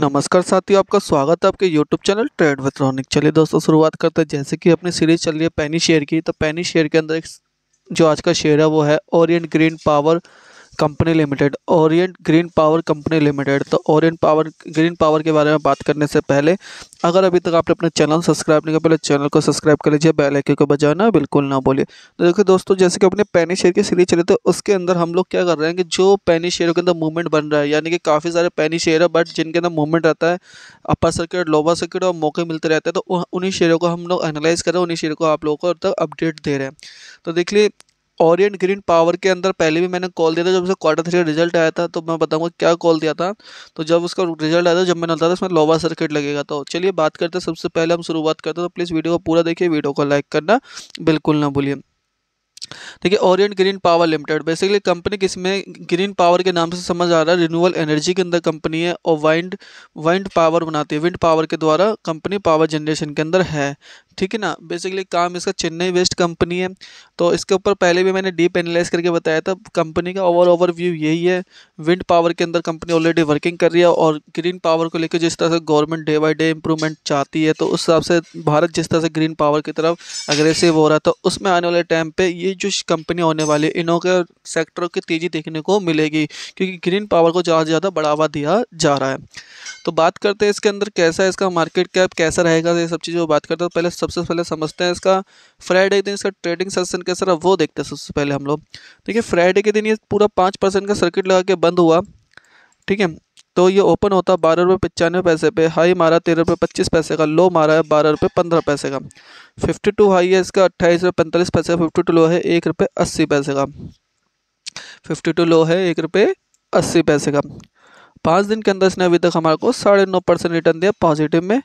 नमस्कार साथियों आपका स्वागत है आपके YouTube चैनल ट्रेड विथ्रॉनिक चलिए दोस्तों शुरुआत करते हैं जैसे कि अपनी सीरीज चल रही है पैनी शेयर की तो पैनी शेयर के अंदर एक जो आज का शेयर है वो है Orient Green Power Company Limited Orient Green Power Company Limited तो ओरिएंट पावर ग्रीन पावर के बारे में बात करने से पहले अगर अभी तक आपने अपने चैनल सब्सक्राइब नहीं किया पहले चैनल को सब्सक्राइब कर लीजिए बेल आइकन को बजाना बिल्कुल ना बोलिए तो देखिए दोस्तों जैसे कि अपने पैनी शेयर की सीरीज चले तो उसके अंदर हम लोग क्या कर रहे हैं कि जो पैनी शेयरों के अंदर मूवमेंट बन रहा है यानी कि काफ़ी सारे पैनी शेयर है बट जिनके अंदर मूवमेंट रहता है अपर सर्किट लोअर सर्किट और मौके मिलते रहते हैं तो उन्हीं शेयरों को हम लोग एनालाइज कर रहे हैं उन्हीं शेयर को आप लोगों को तक तो अपडेट दे रहे हैं तो देख लिए ओरियंट ग्रीन पावर के अंदर पहले भी मैंने कॉल दिया था जब उसका क्वार्टर थ्री का रिजल्ट आया था तो मैं बताऊंगा क्या कॉल दिया था तो जब उसका रिजल्ट आया था जब मैंने बताया था उसमें लोवा सर्किट लगेगा तो चलिए बात करते हैं सबसे पहले हम शुरुआत करते हैं तो प्लीज़ वीडियो को पूरा देखिए वीडियो को लाइक करना बिल्कुल ना भूलिए देखिए Orient Green Power Limited basically company किसमें ग्रीन पावर के नाम से समझ आ रहा है रिन्यूअल एनर्जी के अंदर कंपनी है और वाइंड वाइंड पावर बनाती है विंड पावर के द्वारा कंपनी पावर जनरेशन के अंदर है ठीक है ना बेसिकली काम इसका चेन्नई वेस्ट कंपनी है तो इसके ऊपर पहले भी मैंने डीप एनालाइज करके बताया था कंपनी का ओवर ओवर व्यू यही है विंड पावर के अंदर कंपनी ऑलरेडी वर्किंग कर रही है और ग्रीन पावर को लेकर जिस तरह से government day by day improvement चाहती है तो उस हिसाब से भारत जिस तरह से ग्रीन पावर की तरफ अग्रेसिव हो रहा था तो उसमें आने वाले टाइम पर ये जो कंपनी होने वाली है इनों के सेक्टरों की तेज़ी देखने को मिलेगी क्योंकि ग्रीन पावर को ज़्यादा से ज़्यादा बढ़ावा दिया जा रहा है तो बात करते हैं इसके अंदर कैसा है इसका मार्केट कैप कैसा रहेगा ये सब वो बात करते हैं पहले सबसे पहले समझते हैं इसका फ्राइडे के दिन इसका ट्रेडिंग सेशन कैसा रहा वो देखते हैं सबसे पहले हम लोग देखिए फ्राइडे के दिन ये पूरा पाँच परसेंट का सर्किट लगा के बंद हुआ ठीक है तो ये ओपन होता बारह रुपये पचानवे पैसे पे हाई मारा तेरह रुपये पच्चीस पैसे का लो मारा है बारह रुपये पंद्रह पैसे का फिफ्टी टू हाई है इसका अट्ठाईस रुपये पैंतालीस पैसे का फिफ्टी टू लो है एक रुपये अस्सी पैसे का फिफ्टी टू लो है एक रुपये अस्सी पैसे का पाँच दिन के अंदर इसने अभी तक हमारे को साढ़े नौ परसेंट रिटर्न दिया पॉजिटिव में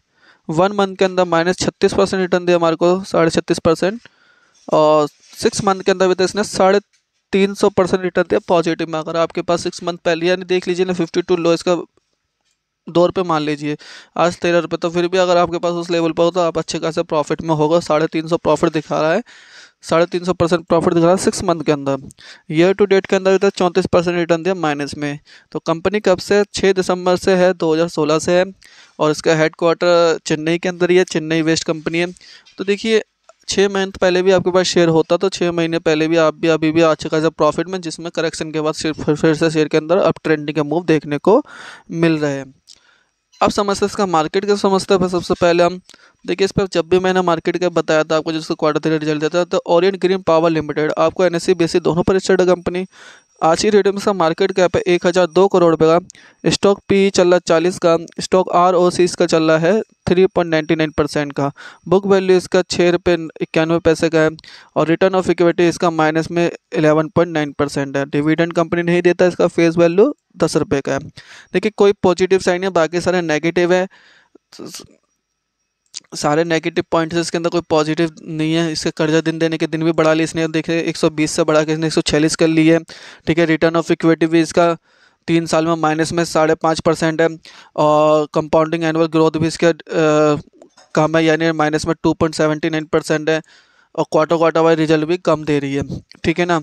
वन मंथ के अंदर माइनस छत्तीस परसेंट रिटर्न दिया हमारे को साढ़े छत्तीस परसेंट और सिक्स मंथ के अंदर अभी तक इसने साढ़े तीन सौ परसेंट रिटर्न दिया पॉजिटिव में अगर आपके पास सिक्स मंथ पहले यानी देख लीजिए ना फिफ्टी टू लो इसका दो रुपये मान लीजिए आज तेरह रुपये तो फिर भी अगर आपके पास उस लेवल पर हो तो आप अच्छे खासे प्रॉफिट में होगा साढ़े तीन सौ प्रॉफिट दिखा रहा है साढ़े तीन सौ परसेंट प्रॉफिट दिख रहा है सिक्स मंथ के अंदर ईयर टू डेट के अंदर इधर चौंतीस परसेंट रिटर्न दिया माइनस में तो कंपनी कब से छः दिसंबर से है 2016 से है और इसका हेड क्वार्टर चेन्नई के अंदर ही है चेन्नई वेस्ट कंपनी है तो देखिए छः महीने पहले भी आपके पास शेयर होता तो छः महीने पहले भी आप भी अभी भी अच्छे खासा प्रॉफिट में जिसमें करेक्शन के बाद फिर से शेयर के अंदर अब ट्रेंडिंग के मूव देखने को मिल रहे हैं अब समझते हैं इसका मार्केट का समझते हैं सबसे पहले हम देखिए इस पर जब भी मैंने मार्केट का बताया था आपको जिसको क्वार्टरली रिजल्ट देता था तो ओरियंट ग्रीन पावर लिमिटेड आपको एन एस e, e दोनों पर रजिस्टर्ड कंपनी आज की रेट में इसका मार्केट कैप है एक हज़ार दो करोड़ रुपये का स्टॉक पी चल रहा है चालीस का स्टॉक आर ओ सी इसका चल रहा है three point ninety nine percent का बुक वैल्यू इसका छः रुपये इक्यानवे पैसे का है और रिटर्न ऑफ इक्विटी इसका माइनस में इलेवन पॉइंट नाइन परसेंट है डिविडेंड कंपनी नहीं देता इसका फेस वैल्यू दस रुपये का है देखिए कोई पॉजिटिव साइन है बाकी सारे नेगेटिव है सारे नेगेटिव पॉइंट्स इसके अंदर कोई पॉजिटिव नहीं है इसका कर्जा दिन देने के दिन भी बढ़ा लिया इसने देखिए 120 से बढ़ा के इसने एक कर ली है ठीक है रिटर्न ऑफ इक्विटी भी इसका तीन साल में माइनस में साढ़े पाँच परसेंट है और कंपाउंडिंग एनुअल ग्रोथ भी इसका कम है यानी माइनस में two point seventy nine percent है और क्वार्टर क्वार्टर वाइज रिजल्ट भी कम दे रही है ठीक है ना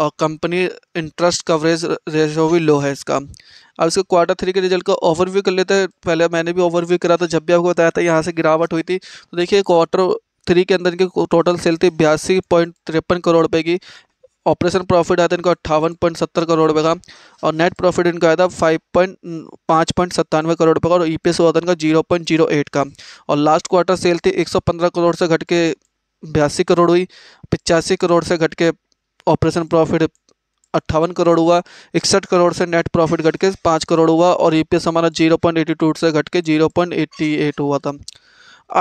और कंपनी इंटरेस्ट कवरेज रेशो भी लो है इसका अब इसके क्वार्टर थ्री के रिजल्ट का ओवरव्यू कर लेते हैं पहले मैंने भी ओवरव्यू करा था जब भी आपको बताया था यहाँ से गिरावट हुई थी तो देखिए क्वार्टर थ्री के अंदर इनकी टोटल सेल थी बयासी पॉइंट तिरपन करोड़ रुपये की ऑपरेशन प्रॉफिट आया था इनका अट्ठावन पॉइंट सत्तर करोड़ रुपये का और नेट प्रॉफिट इनका आया था फाइव पॉइंट पाँच पॉइंट सत्तानवे करोड़ रुपये का और ई पी एस हुआ था इनका जीरो पॉइंट जीरो एट का और लास्ट क्वार्टर सेल थी एक सौ पंद्रह करोड़ से घट के बयासी करोड़ हुई पचासी करोड़ से घट के ऑपरेशन प्रॉफिट अट्ठावन करोड़ हुआ इकसठ करोड़ से नेट प्रॉफिट घट के पाँच करोड़ हुआ और ईपीएस e हमारा जीरो पॉइंट एटी टू से घट के जीरो पॉइंट एट्टी एट हुआ था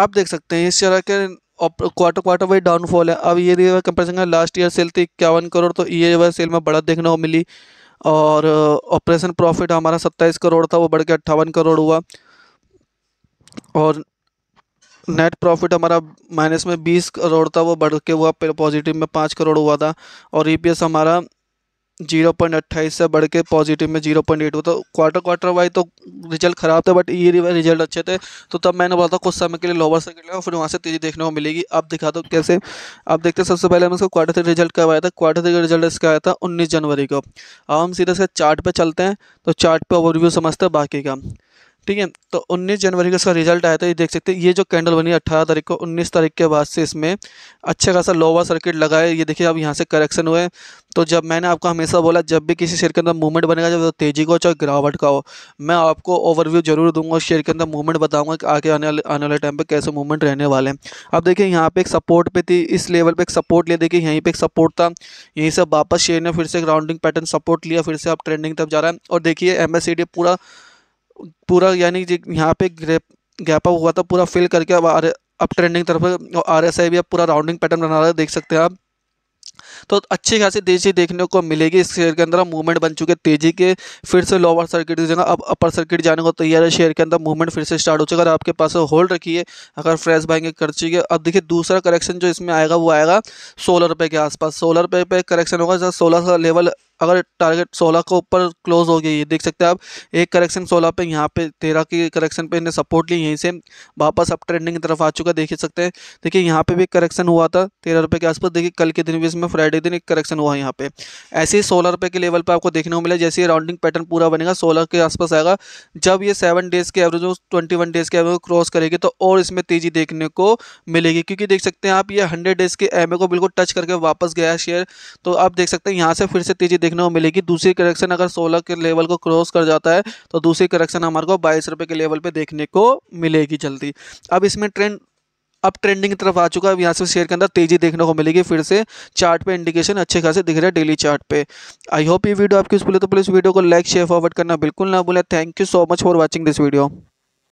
आप देख सकते हैं इस तरह के क्वार्टर क्वार्टर वाइज डाउनफॉल है अब ये कंपेरिजन लास्ट ईयर सेल थी इक्यावन करोड़ तो ये वह सेल में बढ़त देखने को मिली और ऑपरेशन uh, प्रॉफिट हमारा सत्ताईस करोड़ था वो बढ़ के अट्ठावन करोड़ हुआ और नेट प्रॉफिट हमारा माइनस में बीस करोड़ था वो बढ़ के हुआ पॉजिटिव में पाँच करोड़ हुआ था और ई हमारा जीरो पॉइंट अट्ठाईस से बढ़ के पॉजिटिव में जीरो पॉइंट एट हुआ तो क्वार्टर क्वार्टर वाइज तो रिजल्ट खराब था बट ये रिजल्ट अच्छे थे तो तब मैंने बोला था कुछ समय के लिए लोअर सर्किट लगा फिर वहाँ से तेज़ी देखने को मिलेगी अब दिखा दो कैसे अब देखते हैं सबसे पहले हम इसका क्वार्टर थ्री रिजल्ट कब आया था क्वार्टर थ्री का रिजल्ट इसका आया था उन्नीस जनवरी को अब हम सीधे से चार्ट चलते हैं तो चार्ट ओवरव्यू समझते हैं बाकी का ठीक है तो 19 जनवरी का इसका रिजल्ट आया था ये देख सकते हैं ये जो कैंडल बनी है 18 तारीख को 19 तारीख के बाद से इसमें अच्छा खासा लोअर सर्किट लगा है ये देखिए अब यहाँ से करेक्शन हुए तो जब मैंने आपको हमेशा बोला जब भी किसी शेयर के अंदर मूवमेंट बनेगा जब तो तेज़ी का हो चाहे गिरावट का हो मैं आपको ओवरव्यू जरूर दूंगा शेयर के अंदर मूवमेंट बताऊंगा कि आगे आने वाले आने वाले टाइम पर कैसे मूवमेंट रहने वाले हैं अब देखिए यहाँ पे एक सपोर्ट पे थी इस लेवल पे एक सपोर्ट लिया देखिए यहीं पे एक सपोर्ट था यहीं से वापस शेयर ने फिर से एक राउंडिंग पैटर्न सपोर्ट लिया फिर से आप ट्रेंडिंग तब जा रहा है और देखिए एम पूरा पूरा यानी यहाँ पे गैप अप हुआ था पूरा फिल करके अब आर अब ट्रेंडिंग तरफ आर एस आई भी अब पूरा राउंडिंग पैटर्न बना रहा है देख सकते हैं आप तो अच्छी खासी तेजी देखने को मिलेगी इस शेयर के अंदर मूवमेंट बन चुके तेजी के फिर से लोअर सर्किट की जगह अब अपर सर्किट जाने को तैयार है शेयर के अंदर मूवमेंट फिर से स्टार्ट हो चुका अगर आपके पास होल्ड रखिए अगर फ्रेश बाइंग कर चुकी अब देखिए दूसरा करेक्शन जो इसमें आएगा वो आएगा सोलह रुपये के आसपास सोलह रुपये पर करेक्शन होगा जहाँ सोलह का लेवल अगर टारगेट 16 के ऊपर क्लोज हो गया ये देख सकते हैं आप एक करेक्शन 16 पे यहाँ पे 13 की करेक्शन पे इन्हें सपोर्ट ली यहीं से वापस अब ट्रेंडिंग की तरफ आ चुका देख सकते हैं देखिए यहाँ पे भी करेक्शन हुआ था तेरह रुपये के आसपास देखिए कल के दिन भी इसमें फ्राइडे दिन एक करेक्शन हुआ है यहाँ पे ऐसे ही सोलह रुपये के लेवल पर आपको देखने को मिला जैसे ही राउंडिंग पैटर्न पूरा बनेगा सोलह के आसपास आएगा जब ये सेवन डेज़ के एवरेज ट्वेंटी वन डेज़ के एवरेज क्रॉस करेगी तो और इसमें तेज़ी देखने को मिलेगी क्योंकि देख सकते हैं आप ये हंड्रेड डेज़ के एम को बिल्कुल टच करके वापस गया शेयर तो आप देख सकते हैं यहाँ से फिर से तेज़ी देखने को मिलेगी दूसरी करेक्शन अगर सोलह के लेवल को क्रॉस कर जाता है तो दूसरी करेक्शन हमारे को बाईस रुपये के लेवल पर देखने को मिलेगी जल्दी अब इसमें ट्रेंड अब ट्रेंडिंग की तरफ आ चुका है अब यहाँ से शेयर के अंदर तेजी देखने को मिलेगी फिर से चार्ट पे इंडिकेशन अच्छे खासे दिख रहे हैं डेली चार्ट पे आई होप ये वीडियो आपकी उस बोले तो प्लीज़ वीडियो को लाइक शेयर फॉरवर्ड करना बिल्कुल ना बोले thank you so much for watching this video